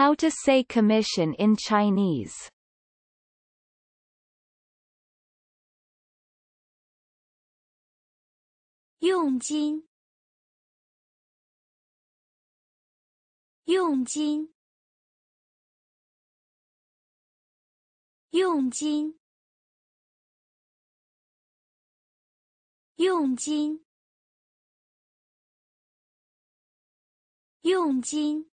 How to say commission in Chinese Yongjin Yongjin Yongjin Yongjin Yongjin